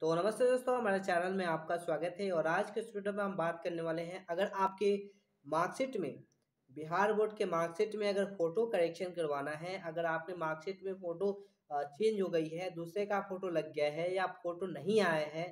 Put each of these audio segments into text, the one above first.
तो नमस्ते दोस्तों हमारे चैनल में आपका स्वागत है और आज के इस वीडियो में हम बात करने वाले हैं अगर आपके मार्कशीट में बिहार बोर्ड के मार्कशीट में अगर फ़ोटो करेक्शन करवाना है अगर आपने मार्कशीट में फ़ोटो चेंज हो गई है दूसरे का फ़ोटो लग गया है या फ़ोटो नहीं आया है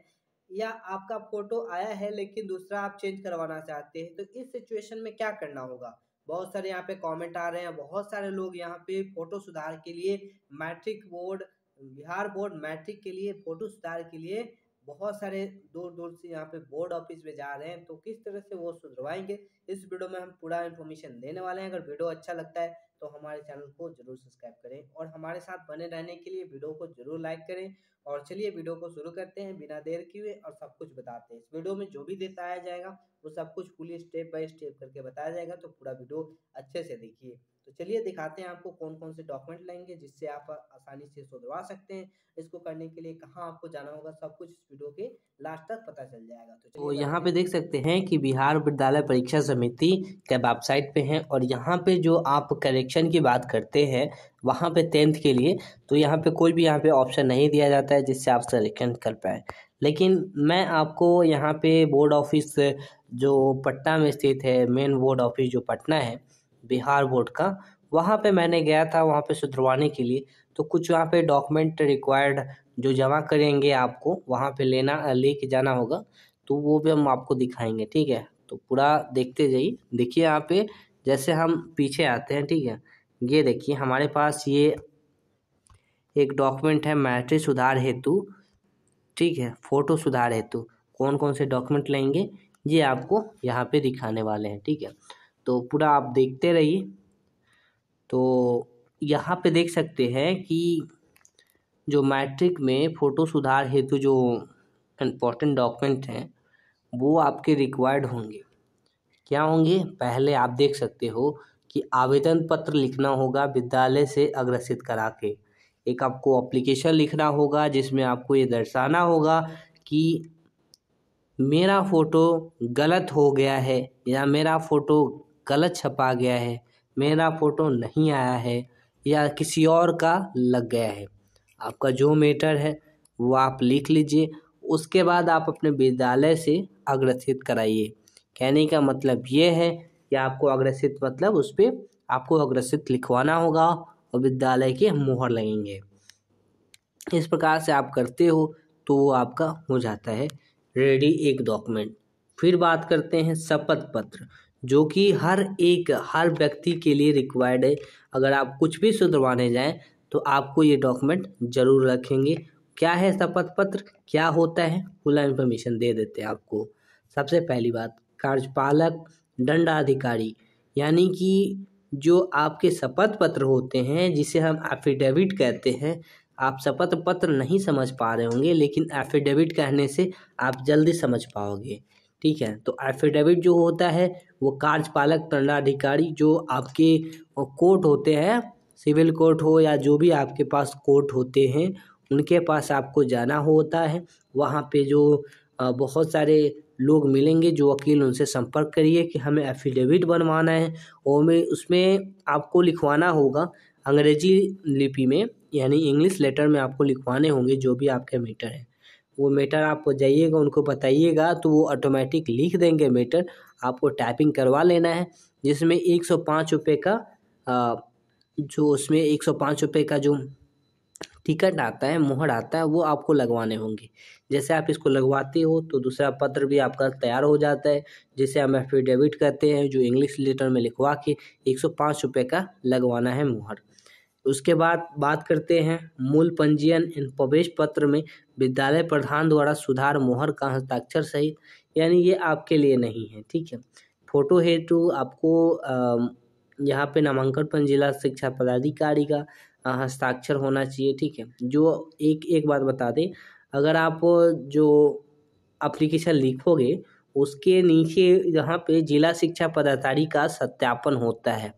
या आपका फ़ोटो आया है लेकिन दूसरा आप चेंज करवाना चाहते हैं तो इस सिचुएशन में क्या करना होगा बहुत सारे यहाँ पे कमेंट आ रहे हैं बहुत सारे लोग यहाँ पे फ़ोटो सुधार के लिए matric board Bihar board matric के लिए फोटो सुधार के लिए बहुत सारे दूर दूर से यहाँ पे बोर्ड ऑफिस में जा रहे हैं तो किस तरह से वो सुधरवाएंगे इस वीडियो में हम पूरा इन्फॉर्मेशन देने वाले हैं अगर वीडियो अच्छा लगता है तो हमारे चैनल को जरूर सब्सक्राइब करें और हमारे साथ बने रहने के लिए वीडियो को जरूर लाइक करें और चलिए वीडियो को शुरू करते हैं बिना देर किए और सब कुछ बताते हैं इस वीडियो में जो भी बताया जाएगा वो सब कुछ पूरी स्टेप बाय स्टेप करके बताया जाएगा तो पूरा वीडियो अच्छे से देखिए तो चलिए दिखाते हैं आपको कौन कौन से डॉक्यूमेंट लेंगे जिससे आप आसानी से सुधरवा सकते हैं इसको करने के लिए कहाँ आपको जाना होगा सब कुछ इस वीडियो के लास्ट तक पता चल जाएगा तो, तो यहाँ पे देख सकते हैं कि बिहार विद्यालय परीक्षा समिति के वेबसाइट पे हैं और यहाँ पे जो आप करेक्शन की बात करते हैं वहाँ पे टेंथ के लिए तो यहाँ पे कोई भी यहाँ पे ऑप्शन नहीं दिया जाता है जिससे आप सलेक्शन कर पाए लेकिन मैं आपको यहाँ पे बोर्ड ऑफिस जो पटना में स्थित है मेन बोर्ड ऑफिस जो पटना है बिहार बोर्ड का वहाँ पे मैंने गया था वहाँ पे सुधरवाने के लिए तो कुछ वहाँ पे डॉक्यूमेंट रिक्वायर्ड जो जमा करेंगे आपको वहाँ पे लेना ले के जाना होगा तो वो भी हम आपको दिखाएंगे ठीक है तो पूरा देखते जाइए देखिए यहाँ पे जैसे हम पीछे आते हैं ठीक है ये देखिए हमारे पास ये एक डॉक्यूमेंट है मैट्रिक सुधार हेतु ठीक है फ़ोटो सुधार हेतु कौन कौन से डॉक्यूमेंट लेंगे ये आपको यहाँ पे दिखाने वाले हैं ठीक है तो पूरा आप देखते रहिए तो यहाँ पे देख सकते हैं कि जो मैट्रिक में फ़ोटो सुधार हेतु जो इम्पोर्टेंट डॉक्यूमेंट हैं वो आपके रिक्वायर्ड होंगे क्या होंगे पहले आप देख सकते हो कि आवेदन पत्र लिखना होगा विद्यालय से अग्रसित करा के एक आपको अप्लीकेशन लिखना होगा जिसमें आपको ये दर्शाना होगा कि मेरा फ़ोटो गलत हो गया है या मेरा फ़ोटो गलत छपा गया है मेरा फ़ोटो नहीं आया है या किसी और का लग गया है आपका जो मेटर है वो आप लिख लीजिए उसके बाद आप अपने विद्यालय से अग्रसित कराइए कहने का मतलब ये है कि आपको अग्रसित मतलब उस पर आपको अग्रसित लिखवाना होगा और विद्यालय के मोहर लगेंगे इस प्रकार से आप करते हो तो वो आपका हो जाता है रेडी एक डॉक्यूमेंट फिर बात करते हैं शपथ पत्र जो कि हर एक हर व्यक्ति के लिए रिक्वायर्ड है अगर आप कुछ भी सुधरवाने जाएं तो आपको ये डॉक्यूमेंट ज़रूर रखेंगे क्या है शपथ पत्र क्या होता है पूरा इन्फॉर्मेशन दे देते हैं आपको सबसे पहली बात कार्यपालक दंडाधिकारी यानी कि जो आपके शपथ पत्र होते हैं जिसे हम एफिडेविट कहते हैं आप शपथ पत्र नहीं समझ पा रहे होंगे लेकिन एफिडेविट कहने से आप जल्दी समझ पाओगे ठीक है तो एफिडेविट जो होता है वो कार्यपालक दंडाधिकारी जो आपके कोर्ट होते हैं सिविल कोर्ट हो या जो भी आपके पास कोर्ट होते हैं उनके पास आपको जाना होता है वहाँ पे जो बहुत सारे लोग मिलेंगे जो वकील उनसे संपर्क करिए कि हमें एफिडेविट बनवाना है और में उसमें आपको लिखवाना होगा अंग्रेजी लिपि में यानी इंग्लिश लेटर में आपको लिखवाने होंगे जो भी आपके मीटर हैं वो मेटर आपको जाइएगा उनको बताइएगा तो वो ऑटोमेटिक लिख देंगे मेटर आपको टाइपिंग करवा लेना है जिसमें एक सौ पाँच रुपये का आ, जो उसमें एक सौ पाँच रुपये का जो टिकट आता है मोहर आता है वो आपको लगवाने होंगे जैसे आप इसको लगवाते हो तो दूसरा पत्र भी आपका तैयार हो जाता है जिसे हम एफिडेविट करते हैं जो इंग्लिश लेटर में लिखवा के एक सौ पाँच रुपये का लगवाना है मोहर उसके बाद बात करते हैं मूल पंजीयन एवं प्रवेश पत्र में विद्यालय प्रधान द्वारा सुधार मोहर का हस्ताक्षर सहित यानी ये आपके लिए नहीं है ठीक है फोटो हेतु आपको यहाँ पे नामांकन जिला शिक्षा पदाधिकारी का हस्ताक्षर होना चाहिए ठीक है जो एक एक बात बता दें अगर आप जो अप्लीकेशन लिखोगे उसके नीचे यहाँ पे जिला शिक्षा पदाधिकारी का सत्यापन होता है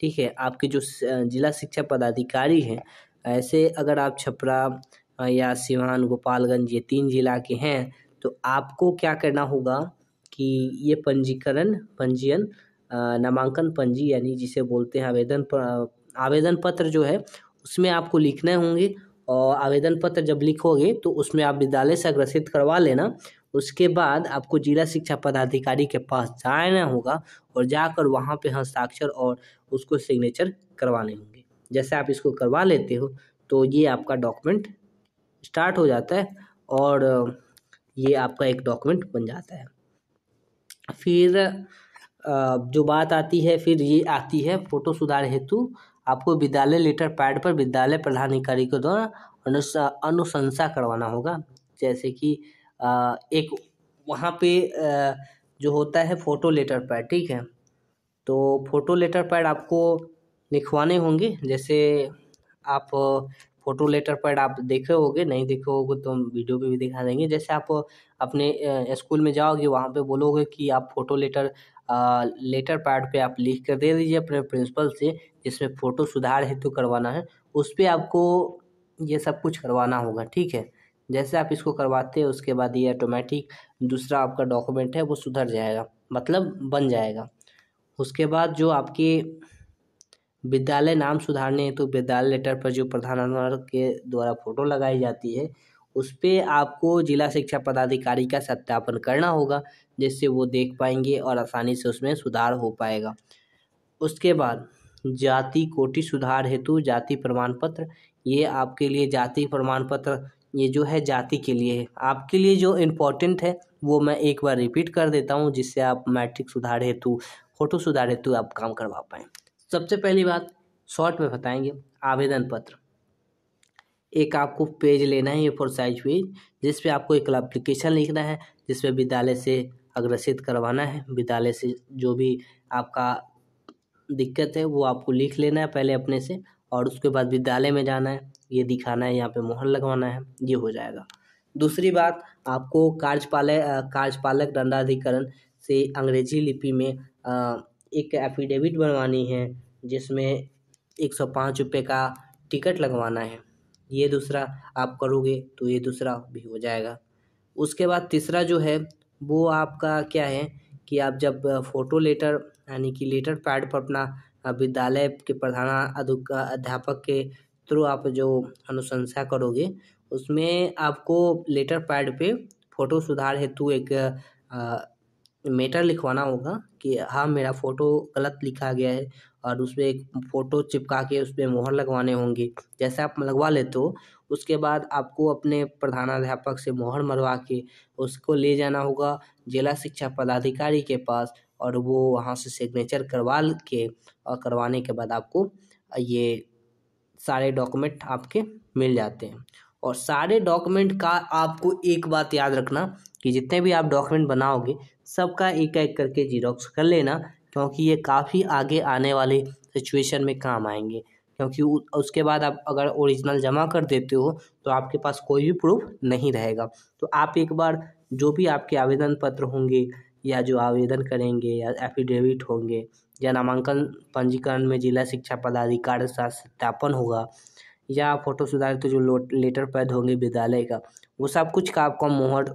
ठीक है आपके जो जिला शिक्षा पदाधिकारी हैं ऐसे अगर आप छपरा या सिवान गोपालगंज ये तीन जिला के हैं तो आपको क्या करना होगा कि ये पंजीकरण पंजीयन नामांकन पंजी यानी जिसे बोलते हैं आवेदन आवेदन पत्र जो है उसमें आपको लिखने होंगे और आवेदन पत्र जब लिखोगे तो उसमें आप विद्यालय से अग्रसित करवा लेना उसके बाद आपको जिला शिक्षा पदाधिकारी के पास जाना होगा और जाकर वहाँ पे हस्ताक्षर हाँ और उसको सिग्नेचर करवाने होंगे जैसे आप इसको करवा लेते हो तो ये आपका डॉक्यूमेंट स्टार्ट हो जाता है और ये आपका एक डॉक्यूमेंट बन जाता है फिर जो बात आती है फिर ये आती है फोटो सुधार हेतु आपको विद्यालय लेटर पैड पर विद्यालय प्रधानाधिकारी के द्वारा अनुशंसा करवाना होगा जैसे कि एक वहाँ पे जो होता है फ़ोटो लेटर पैड ठीक है तो फ़ोटो लेटर पैड आपको लिखवाने होंगे जैसे आप फ़ोटो लेटर पैड आप देखे होगे नहीं देखे होगे तो हम वीडियो पे भी दिखा देंगे जैसे आप अपने स्कूल में जाओगे वहाँ पे बोलोगे कि आप फ़ोटो लेटर लेटर पैड पे आप लिख कर दे दीजिए अपने प्रिंसिपल से जिसमें फ़ोटो सुधार हेतु करवाना है उस पर आपको ये सब कुछ करवाना होगा ठीक है जैसे आप इसको करवाते हैं उसके बाद ये ऑटोमेटिक दूसरा आपका डॉक्यूमेंट है वो सुधर जाएगा मतलब बन जाएगा उसके बाद जो आपके विद्यालय नाम सुधारने हेतु तो विद्यालय लेटर पर जो प्रधान के द्वारा फोटो लगाई जाती है उस पर आपको जिला शिक्षा पदाधिकारी का सत्यापन करना होगा जिससे वो देख पाएंगे और आसानी से उसमें सुधार हो पाएगा उसके बाद जाति कोटि सुधार हेतु जाति प्रमाण पत्र ये आपके लिए जाति प्रमाण पत्र ये जो है जाति के लिए है आपके लिए जो इम्पोर्टेंट है वो मैं एक बार रिपीट कर देता हूँ जिससे आप मैट्रिक सुधार हेतु फोटो सुधार हेतु आप काम करवा पाएँ सबसे पहली बात शॉर्ट में बताएंगे आवेदन पत्र एक आपको पेज लेना है ये फोर साइज पेज जिसपे आपको एक एप्लीकेशन लिखना है जिसमें विद्यालय से अग्रसित करवाना है विद्यालय से जो भी आपका दिक्कत है वो आपको लिख लेना है पहले अपने से और उसके बाद विद्यालय में जाना है ये दिखाना है यहाँ पे मोहर लगवाना है ये हो जाएगा दूसरी बात आपको कार्यपाल कार्यपालक दंडाधिकरण से अंग्रेजी लिपि में एक एफिडेविट बनवानी है जिसमें एक सौ पाँच रुपये का टिकट लगवाना है ये दूसरा आप करोगे तो ये दूसरा भी हो जाएगा उसके बाद तीसरा जो है वो आपका क्या है कि आप जब फ़ोटो लेटर यानी कि लेटर पैड पर अपना विद्यालय के प्रधान अध्यापक के थ्रू आप जो अनुशंसा करोगे उसमें आपको लेटर पैड पे फ़ोटो सुधार हेतु एक मेटर लिखवाना होगा कि हाँ मेरा फ़ोटो गलत लिखा गया है और उसमें एक फ़ोटो चिपका के उस पर मोहर लगवाने होंगे जैसे आप लगवा लेते हो उसके बाद आपको अपने प्रधानाध्यापक से मोहर मरवा के उसको ले जाना होगा जिला शिक्षा पदाधिकारी के पास और वो वहाँ से सिग्नेचर करवा के और करवाने के बाद आपको ये सारे डॉक्यूमेंट आपके मिल जाते हैं और सारे डॉक्यूमेंट का आपको एक बात याद रखना कि जितने भी आप डॉक्यूमेंट बनाओगे सबका एक एक करके जीरोक्स कर लेना क्योंकि ये काफ़ी आगे आने वाले सिचुएशन में काम आएंगे क्योंकि उसके बाद आप अगर ओरिजिनल जमा कर देते हो तो आपके पास कोई भी प्रूफ नहीं रहेगा तो आप एक बार जो भी आपके आवेदन पत्र होंगे या जो आवेदन करेंगे या एफिडेविट होंगे या नामांकन पंजीकरण में जिला शिक्षा पदाधिकारी सत्यापन होगा या फोटो सुधारित तो जो लेटर पैद होंगे विद्यालय का वो सब कुछ का आपका मोहर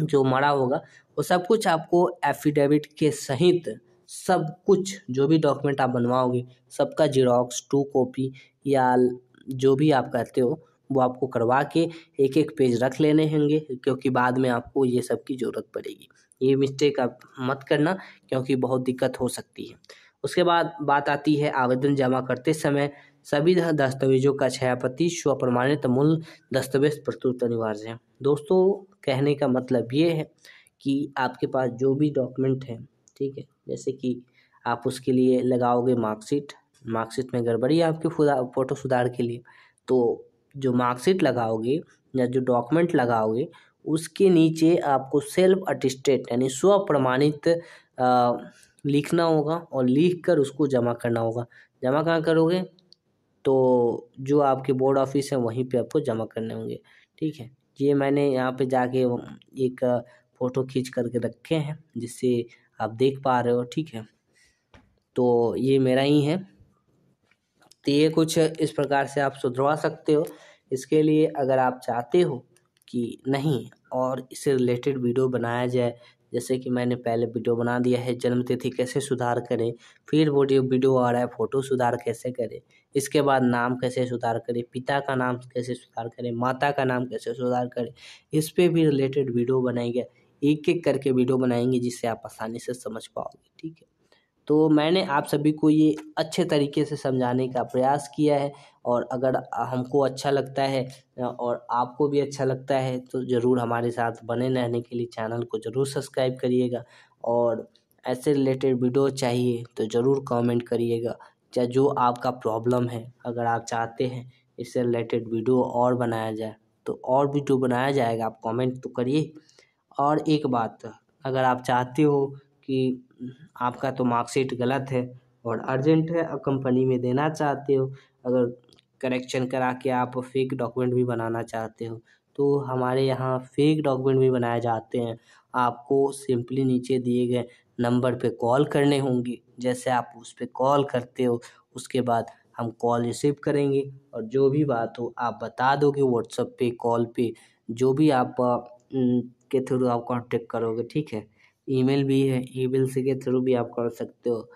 जो मरा होगा वो सब कुछ आपको एफिडेविट के सहित सब कुछ जो भी डॉक्यूमेंट आप बनवाओगे सबका जीरोक्स टू कॉपी या जो भी आप कहते हो वो आपको करवा के एक एक पेज रख लेने होंगे क्योंकि बाद में आपको ये सब की ज़रूरत पड़ेगी ये मिस्टेक आप मत करना क्योंकि बहुत दिक्कत हो सकती है उसके बाद बात आती है आवेदन जमा करते समय सभी दस्तावेजों का छयापति स्व प्रमाणित मूल दस्तावेज प्रस्तुत अनिवार्य है दोस्तों कहने का मतलब ये है कि आपके पास जो भी डॉक्यूमेंट है ठीक है जैसे कि आप उसके लिए लगाओगे मार्कशीट मार्कशीट में गड़बड़ी है आपके फ़ोटो सुधार के लिए तो जो मार्कशीट लगाओगे या जो डॉक्यूमेंट लगाओगे उसके नीचे आपको सेल्फ अटिस्टेड यानी स्व प्रमाणित लिखना होगा और लिख कर उसको जमा करना होगा जमा कहाँ करोगे तो जो आपके बोर्ड ऑफिस है वहीं पे आपको जमा करने होंगे ठीक है ये मैंने यहाँ पे जाके एक फ़ोटो खींच करके रखे हैं जिससे आप देख पा रहे हो ठीक है तो ये मेरा ही है तो ये कुछ इस प्रकार से आप सुधरवा सकते हो इसके लिए अगर आप चाहते हो कि नहीं और इससे रिलेटेड वीडियो बनाया जाए जैसे कि मैंने पहले वीडियो बना दिया है जन्मतिथि कैसे सुधार करें फिर वो जो वीडियो आ रहा है फ़ोटो सुधार कैसे करें इसके बाद नाम कैसे सुधार करें पिता का नाम कैसे सुधार करें माता का नाम कैसे सुधार करें इस पर भी रिलेटेड वीडियो बनाएंगे एक एक करके वीडियो बनाएंगे जिससे आप आसानी से समझ पाओगे ठीक है तो मैंने आप सभी को ये अच्छे तरीके से समझाने का प्रयास किया है और अगर हमको अच्छा लगता है और आपको भी अच्छा लगता है तो ज़रूर हमारे साथ बने रहने के लिए चैनल को ज़रूर सब्सक्राइब करिएगा और ऐसे रिलेटेड वीडियो चाहिए तो ज़रूर कमेंट करिएगा या जो आपका प्रॉब्लम है अगर आप चाहते हैं इससे रिलेटेड वीडियो और बनाया जाए तो और वीडियो बनाया जाएगा आप कमेंट तो करिए और एक बात अगर आप चाहते हो कि आपका तो मार्कशीट गलत है और अर्जेंट है और कंपनी में देना चाहते हो अगर करेक्शन करा के आप फ़ेक डॉक्यूमेंट भी बनाना चाहते हो तो हमारे यहाँ फ़ेक डॉक्यूमेंट भी बनाए जाते हैं आपको सिंपली नीचे दिए गए नंबर पे कॉल करने होंगे जैसे आप उस पर कॉल करते हो उसके बाद हम कॉल रिसीव करेंगे और जो भी बात हो आप बता दोगे व्हाट्सअप पे कॉल पे जो भी आप के थ्रू आप कॉन्टेक्ट करोगे ठीक है ईमेल भी है ईमेल से के थ्रू भी आप कर सकते हो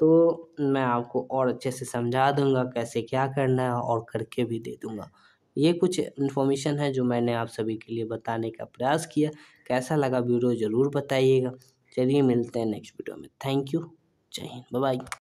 तो मैं आपको और अच्छे से समझा दूँगा कैसे क्या करना है और करके भी दे दूँगा ये कुछ इन्फॉर्मेशन है जो मैंने आप सभी के लिए बताने का प्रयास किया कैसा लगा वीडियो ज़रूर बताइएगा चलिए मिलते हैं नेक्स्ट वीडियो में थैंक यू जय हिंद बाय